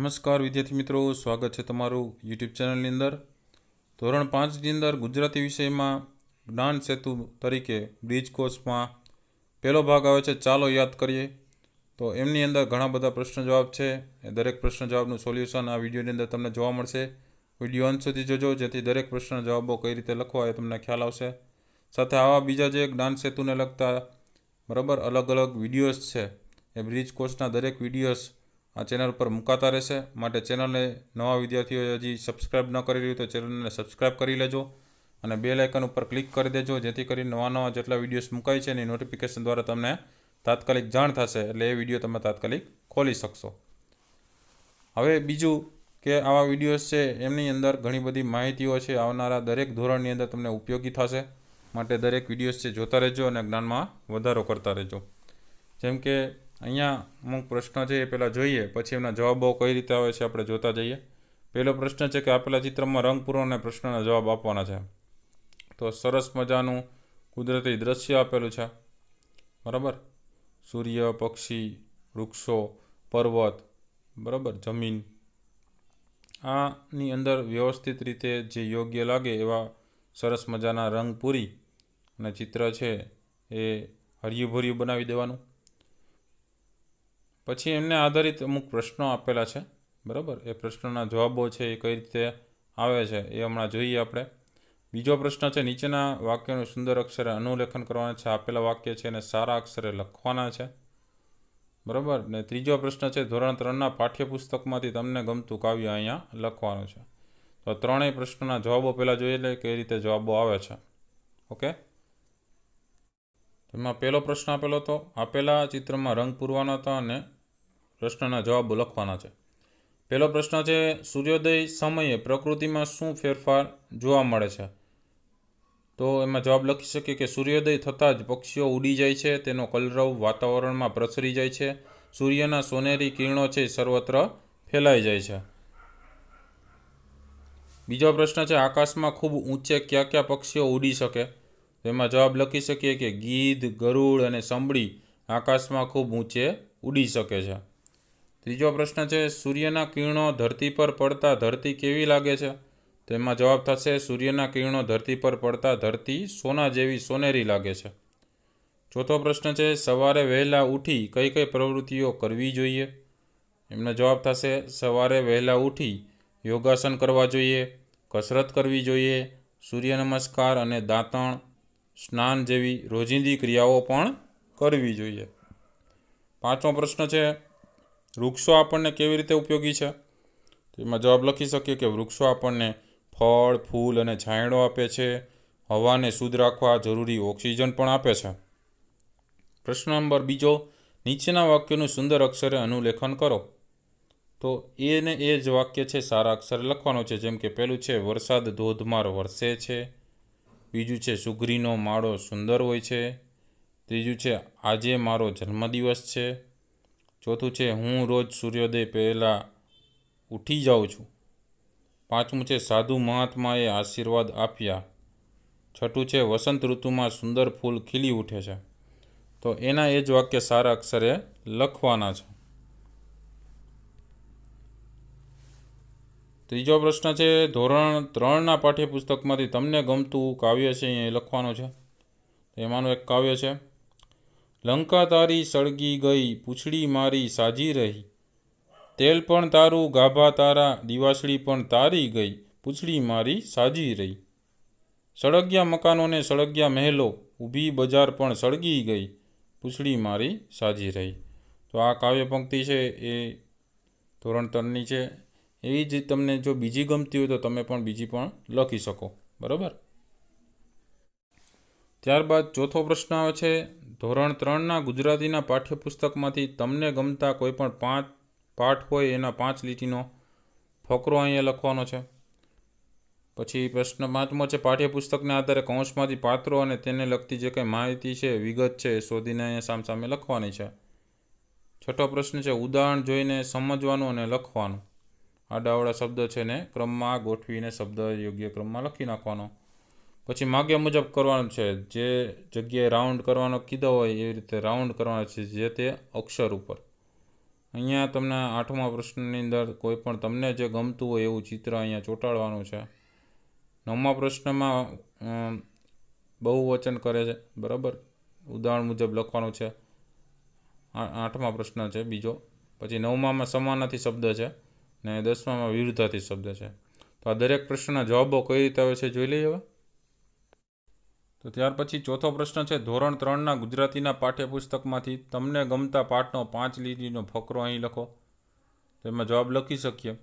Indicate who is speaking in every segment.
Speaker 1: નમસ્કાર વિદ્યાર્થી મિત્રો સ્વાગત છે તમારું યુટ્યુબ ચેનલની અંદર ધોરણ પાંચની અંદર ગુજરાતી વિષયમાં જ્ઞાન સેતુ તરીકે બ્રિજ કોર્સમાં પહેલો ભાગ આવે છે ચાલો યાદ કરીએ તો એમની અંદર ઘણા બધા પ્રશ્ન જવાબ છે એ દરેક પ્રશ્ન જવાબનું સોલ્યુશન આ વિડીયોની અંદર તમને જોવા મળશે વિડીયો અંત સુધી જોજો જેથી દરેક પ્રશ્ન જવાબો કઈ રીતે લખવા એ તમને ખ્યાલ આવશે સાથે આવા બીજા જે જ્ઞાન સેતુને લગતા બરાબર અલગ અલગ વિડીયોઝ છે એ બ્રિજ કોર્સના દરેક વિડીયોઝ આ ચેનલ ઉપર મુકાતા રહેશે માટે ચેનલને નવા વિદ્યાર્થીઓ હજી સબસ્ક્રાઈબ ન કરી રહ્યું તો ચેનલને સબસ્ક્રાઇબ કરી લેજો અને બે લાઇકન ઉપર ક્લિક કરી દેજો જેથી કરીને નવા નવા જેટલા વિડીયોઝ મુકાય છે એની નોટિફિકેશન દ્વારા તમને તાત્કાલિક જાણ થશે એટલે એ વિડીયો તમે તાત્કાલિક ખોલી શકશો હવે બીજું કે આવા વિડીયોઝ છે એમની અંદર ઘણી બધી માહિતીઓ છે આવનારા દરેક ધોરણની અંદર તમને ઉપયોગી થશે માટે દરેક વિડીયોઝ છે જોતા રહેજો અને જ્ઞાનમાં વધારો કરતા રહેજો જેમ કે અહીંયા અમુક પ્રશ્નો છે એ પહેલાં જોઈએ પછી એમના જવાબો કઈ રીતે આવે છે આપણે જોતા જઈએ પહેલો પ્રશ્ન છે કે આપેલા ચિત્રમાં રંગ અને પ્રશ્નના જવાબ આપવાના છે તો સરસ મજાનું કુદરતી દ્રશ્ય આપેલું છે બરાબર સૂર્ય પક્ષી વૃક્ષો પર્વત બરાબર જમીન આની અંદર વ્યવસ્થિત રીતે જે યોગ્ય લાગે એવા સરસ મજાના રંગ પૂરી અને ચિત્ર છે એ હર્યુંભર્યું બનાવી દેવાનું પછી એમને આધારિત અમુક પ્રશ્નો આપેલા છે બરાબર એ પ્રશ્નોના જવાબો છે એ કઈ રીતે આવે છે એ હમણાં જોઈએ આપણે બીજો પ્રશ્ન છે નીચેના વાક્યનું સુંદર અક્ષરે અનુલેખન કરવાના છે આપેલા વાક્ય છે અને સારા અક્ષરે લખવાના છે બરાબર ને ત્રીજો પ્રશ્ન છે ધોરણ ત્રણના પાઠ્યપુસ્તકમાંથી તમને ગમતું કાવ્ય અહીંયા લખવાનું છે તો ત્રણેય પ્રશ્નોના જવાબો પહેલાં જોઈએ લે કઈ રીતે જવાબો આવે છે ઓકે એમાં પહેલો પ્રશ્ન આપેલો હતો આપેલા ચિત્રમાં રંગ પૂરવાનો હતા અને પ્રશ્નના જવાબો લખવાના છે પહેલો પ્રશ્ન છે સૂર્યોદય સમયે પ્રકૃતિમાં શું ફેરફાર જોવા મળે છે તો એમાં જવાબ લખી શકીએ કે સૂર્યોદય થતાં જ પક્ષીઓ ઉડી જાય છે તેનો કલરવ વાતાવરણમાં પ્રસરી જાય છે સૂર્યના સોનેરી કિરણો છે સર્વત્ર ફેલાઈ જાય છે બીજો પ્રશ્ન છે આકાશમાં ખૂબ ઊંચે કયા કયા પક્ષીઓ ઉડી શકે એમાં જવાબ લખી શકીએ કે ગીધ ગરુડ અને સંભળી આકાશમાં ખૂબ ઊંચે ઉડી શકે છે ત્રીજો પ્રશ્ન છે સૂર્યના કિરણો ધરતી પર પડતા ધરતી કેવી લાગે છે તો એમાં જવાબ થશે સૂર્યના કિરણો ધરતી પર પડતા ધરતી સોના જેવી સોનેરી લાગે છે ચોથો પ્રશ્ન છે સવારે વહેલા ઉઠી કઈ કઈ પ્રવૃત્તિઓ કરવી જોઈએ એમનો જવાબ થશે સવારે વહેલા ઉઠી યોગાસન કરવા જોઈએ કસરત કરવી જોઈએ સૂર્ય નમસ્કાર અને દાંતણ સ્નાન જેવી રોજિંદી ક્રિયાઓ પણ કરવી જોઈએ પાંચમો પ્રશ્ન છે વૃક્ષો આપણને કેવી રીતે ઉપયોગી છે તો એમાં જવાબ લખી શકીએ કે વૃક્ષો આપણને ફળ ફૂલ અને છાંયડો આપે છે હવાને શુદ્ધ રાખવા જરૂરી ઓક્સિજન પણ આપે છે પ્રશ્ન નંબર બીજો નીચેના વાક્યનું સુંદર અક્ષરે અનુલેખન કરો તો એને એ જ વાક્ય છે સારા અક્ષરે લખવાનો છે જેમ કે પહેલું છે વરસાદ ધોધમાર વરસે છે બીજું છે સુઘરીનો માળો સુંદર હોય છે ત્રીજું છે આજે મારો જન્મદિવસ છે ચોથું છે હું રોજ સૂર્યોદય પહેલાં ઉઠી જાઉં છું પાંચમું છે સાધુ મહાત્માએ આશીર્વાદ આપ્યા છઠ્ઠું છે વસંત ઋતુમાં સુંદર ફૂલ ખીલી ઉઠે છે તો એના એ જ વાક્ય સારા અક્ષરે લખવાના છે ત્રીજો પ્રશ્ન છે ધોરણ ત્રણના પાઠ્યપુસ્તકમાંથી તમને ગમતું કાવ્ય છે એ લખવાનું છે એમાંનું એક કાવ્ય છે લંકા તારી સળગી ગઈ પૂછડી મારી સાજી રહી તેલ પણ તારું ગાભા તારા દિવાસળી પણ તારી ગઈ પૂછડી મારી સાજી રહી સળગ્યા મકાનોને સળગ્યા મહેલો ઊભી બજાર પણ સળગી ગઈ પૂછડી મારી સાજી રહી તો આ કાવ્ય પંક્તિ છે એ ધોરણ ત્રણની છે એવી જ તમને જો બીજી ગમતી હોય તો તમે પણ બીજી પણ લખી શકો બરાબર ત્યારબાદ ચોથો પ્રશ્ન આવે છે ધોરણ ત્રણના ગુજરાતીના પાઠ્યપુસ્તકમાંથી તમને ગમતા કોઈ પણ પાંચ પાઠ હોય એના પાંચ લીટીનો ફકરો અહીંયા લખવાનો છે પછી પ્રશ્ન પાંચમો છે પાઠ્યપુસ્તકના આધારે કૌંસમાંથી પાત્રો અને તેને લગતી જે કંઈ માહિતી છે વિગત છે એ શોધીને અહીંયા સામસામે લખવાની છે છઠ્ઠો પ્રશ્ન છે ઉદાહરણ જોઈને સમજવાનું અને લખવાનું આડાવડા શબ્દ છે ને ક્રમમાં ગોઠવીને શબ્દ યોગ્ય ક્રમમાં લખી નાખવાનો પછી માગ્યા મુજબ કરવાનું છે જે જગ્યાએ રાઉન્ડ કરવાનો કીધો હોય એ રીતે રાઉન્ડ કરવાનો છે જે તે અક્ષર ઉપર અહીંયા તમને આઠમા પ્રશ્નની અંદર કોઈ પણ તમને જે ગમતું હોય એવું ચિત્ર અહીંયા ચોંટાડવાનું છે નવમા પ્રશ્નમાં બહુવચન કરે છે બરાબર ઉદાહરણ મુજબ લખવાનું છે આઠમા પ્રશ્ન છે બીજો પછી નવમામાં સમાનાથી શબ્દ છે ને દસમામાં વિરુદ્ધાથી શબ્દ છે તો આ દરેક પ્રશ્નના જવાબો કઈ રીતે આવે છે જોઈ લઈએ હવે તો ત્યાર પછી ચોથો પ્રશ્ન છે ધોરણ ત્રણના ગુજરાતીના પાઠ્યપુસ્તકમાંથી તમને ગમતા પાઠનો પાંચ લીટીનો ફકરો અહીં લખો તો એમાં જવાબ લખી શકીએ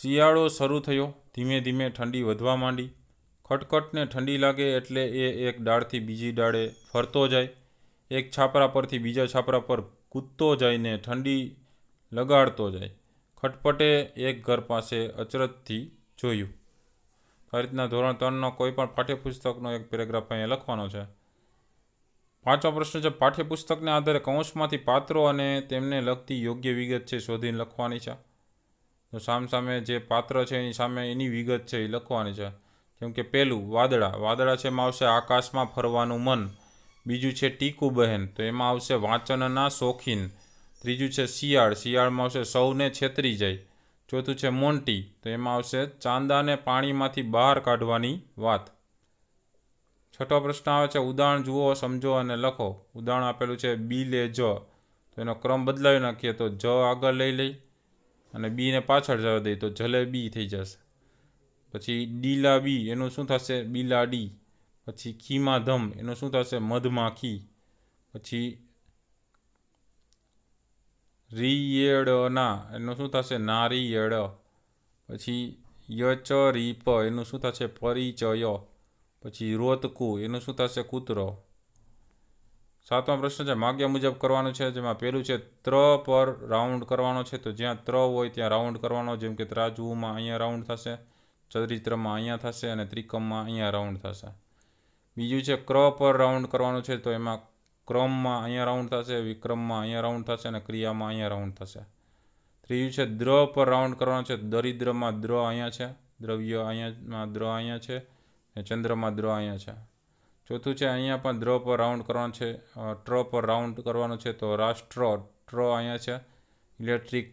Speaker 1: શિયાળો શરૂ થયો ધીમે ધીમે ઠંડી વધવા માંડી ખટખટને ઠંડી લાગે એટલે એ એક ડાળથી બીજી ડાળે ફરતો જાય એક છાપરા પરથી બીજા છાપરા પર કૂદતો જઈને ઠંડી લગાડતો જાય ખટપટે એક ઘર પાસે અચરતથી જોયું રીતના ધોરણ ત્રણનો કોઈ પણ પાઠ્યપુસ્તકનો એક પેરેગ્રાફ અહીંયા લખવાનો છે પાંચમો પ્રશ્ન છે પાઠ્યપુસ્તકને આધારે કૌંસમાંથી પાત્રો અને તેમને લગતી યોગ્ય વિગત છે શોધીને લખવાની છે તો સામસામે જે પાત્ર છે એની સામે એની વિગત છે એ લખવાની છે જેમ કે પહેલું વાદળા વાદળા છે એમાં આવશે આકાશમાં ફરવાનું મન બીજું છે ટીકુ બહેન તો એમાં આવશે વાંચનના શોખીન ત્રીજું છે શિયાળ શિયાળમાં આવશે સૌને છેતરી જાય ચોથું છે મોન્ટી તો એમાં આવશે ચાંદાને પાણીમાંથી બહાર કાઢવાની વાત છઠ્ઠો પ્રશ્ન આવે છે ઉદાહરણ જુઓ સમજો અને લખો ઉદાહરણ આપેલું છે બી લે જ તો એનો ક્રમ બદલાવી નાખીએ તો જ આગળ લઈ લઈ અને બીને પાછળ જવા દઈએ તો જલેબી થઈ જશે પછી ડીલા બી એનું શું થશે બીલા ડી પછી ખીમા ધમ એનું શું થશે મધમાખી પછી રિયેડના એનું શું થશે નારિયેળ પછી યચ રીપ એનું શું થશે પરિચય પછી રોતકુ એનું શું થશે કૂતરો સાતમો પ્રશ્ન છે માગ્યા મુજબ કરવાનો છે જેમાં પહેલું છે ત્ર પર રાઉન્ડ કરવાનો છે તો જ્યાં ત્ર હોય ત્યાં રાઉન્ડ કરવાનો જેમ કે ત્રાજુમાં અહીંયા રાઉન્ડ થશે ચરિત્રમાં અહીંયા થશે અને ત્રિકમમાં અહીંયા રાઉન્ડ થશે બીજું છે ક્ર પર રાઉન્ડ કરવાનું છે તો એમાં ક્રમમાં અહીંયા રાઉન્ડ થશે વિક્રમમાં અહીંયા રાઉન્ડ થશે અને ક્રિયામાં અહીંયા રાઉન્ડ થશે ત્રીજું છે દ્ર પર રાઉન્ડ કરવાનો છે દરિદ્રમાં દ્ર અહીંયા છે દ્રવ્ય અહીંયામાં દ્ર અહીંયા છે અને ચંદ્રમાં દ્ર અહીંયા છે ચોથું છે અહીંયા પણ દ્ર પર રાઉન્ડ કરવાનો છે ટ્ર પર રાઉન્ડ કરવાનો છે તો રાષ્ટ્ર ટ્ર અહીંયા છે ઇલેક્ટ્રિક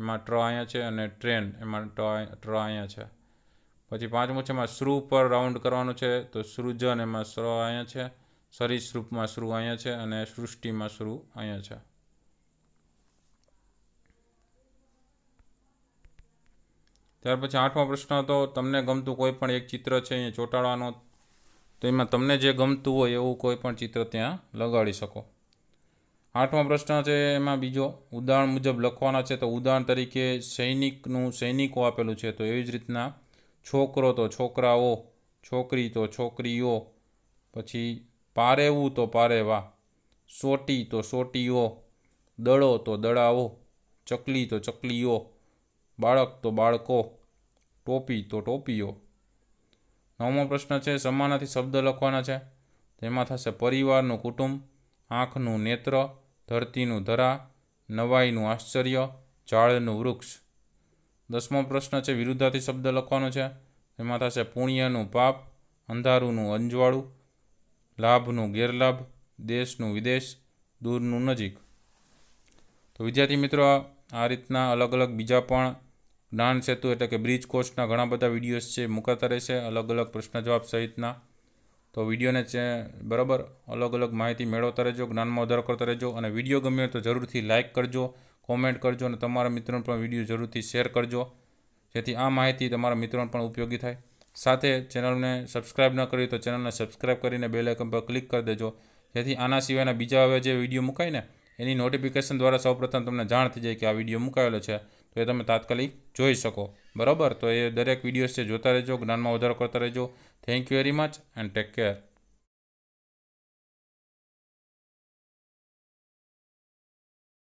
Speaker 1: એમાં ટ્ર અહીંયા છે અને ટ્રેન એમાં ટ્ર અહીંયા છે પછી પાંચમું છે એમાં શ્રુ પર રાઉન્ડ કરવાનું છે તો સૃજન એમાં સ્ર અહીંયા છે સરીસૃપમાં શ્રુ અહીંયા છે અને સૃષ્ટિમાં શ્રુ અહીંયા છે ત્યાર પછી આઠમો પ્રશ્ન હતો તમને ગમતું કોઈ પણ એક ચિત્ર છે અહીંયા ચોંટાડવાનો તો એમાં તમને જે ગમતું હોય એવું કોઈ પણ ચિત્ર ત્યાં લગાડી શકો આઠમો પ્રશ્ન છે એમાં બીજો ઉદાહરણ મુજબ લખવાના છે તો ઉદાહરણ તરીકે સૈનિકનું સૈનિકો આપેલું છે તો એવી જ રીતના છોકરો તો છોકરાઓ છોકરી તો છોકરીઓ પછી પારેવું તો પારેવા સોટી તો સોટીઓ દડો તો દડાઓ ચકલી તો ચકલીઓ બાળક તો બાળકો ટોપી તો ટોપીઓ નવમો પ્રશ્ન છે સમાનાથી શબ્દ લખવાના છે તેમાં થશે પરિવારનું કુટુંબ આંખનું નેત્ર ધરતીનું ધરા નવાઈનું આશ્ચર્ય ઝાડનું વૃક્ષ દસમો પ્રશ્ન છે વિરુદ્ધાર્થી શબ્દ લખવાનો છે તેમાં થશે પુણ્યનું પાપ અંધારુંનું અંજવાળું લાભનું ગેરલાભ દેશનું વિદેશ દૂરનું નજીક તો વિદ્યાર્થી મિત્રો આ રીતના અલગ અલગ બીજા પણ જ્ઞાન સેતુ એટલે કે બ્રિજ કોર્સના ઘણા બધા વિડીયોઝ છે મૂકાતા રહેશે અલગ અલગ પ્રશ્ન જવાબ સહિતના તો વિડીયોને ચે બરાબર અલગ અલગ માહિતી મેળવતા રહેજો જ્ઞાનમાં વધારો કરતા રહેજો અને વિડીયો ગમ્યો તો જરૂરથી લાઇક કરજો કોમેન્ટ કરજો અને તમારા મિત્રોને પણ વિડીયો જરૂરથી શેર કરજો જેથી આ માહિતી તમારા મિત્રોને પણ ઉપયોગી થાય સાથે ચેનલને સબસ્ક્રાઇબ ન કરી તો ચેનલને સબસ્ક્રાઇબ કરીને બેલ આઇકન પર ક્લિક કરી દેજો જેથી આના સિવાયના બીજા હવે જે વિડીયો મુકાય ને એની નોટિફિકેશન દ્વારા સૌપ્રથમ તમને જાણ થઈ જાય કે આ વિડીયો મુકાયેલો છે તો એ તમે તાત્કાલિક જોઈ શકો બરાબર તો એ દરેક વિડીયોઝ છે જોતા રહેજો જ્ઞાનમાં વધારો કરતા રહેજો thank you very much and take care